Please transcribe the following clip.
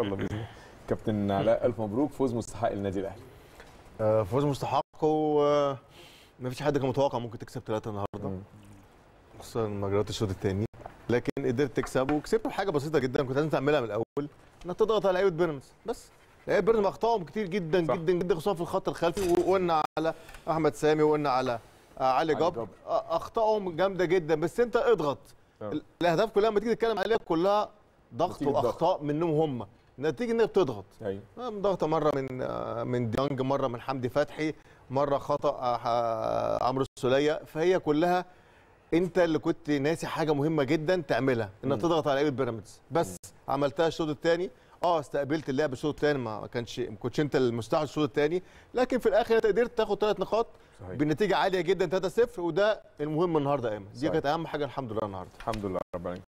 الله باذن الله كابتن علاء الف مبروك فوز مستحق للنادي الاهلي آه، فوز مستحق وما آه، فيش حد كان متوقع ممكن تكسب ثلاثه النهارده خصوصا مجريات الشوط الثاني لكن قدرت تكسبه وكسبته حاجه بسيطه جدا كنت لازم تعملها من الاول انك تضغط على لعيبه بيراميدز بس لعيبه بيراميدز اخطائهم كتير جدا صح. جدا جدا خصوصا في الخط الخلفي وقلنا على احمد سامي وقلنا على علي جبر آه، اخطائهم جامده جدا بس انت اضغط الاهداف كلها لما تيجي تتكلم عليها كلها ضغط واخطاء منهم هم نتيجه انك بتضغط ايوه آه، ضغطه مره من آه، من ديانج مره من حمدي فتحي مره خطا آه، عمرو السوليه فهي كلها انت اللي كنت ناسي حاجه مهمه جدا تعملها انك تضغط على لعيبه بيراميدز بس م. عملتها الشوط الثاني اه استقبلت اللعب الشوط الثاني ما كانش ما كنتش انت المستحق الشوط الثاني لكن في الاخر انت قدرت تاخد ثلاث نقاط صحيح. بنتيجه عاليه جدا 3-0 وده المهم النهارده يا ايمن دي كانت اهم حاجه الحمد لله النهارده الحمد لله رب العالمين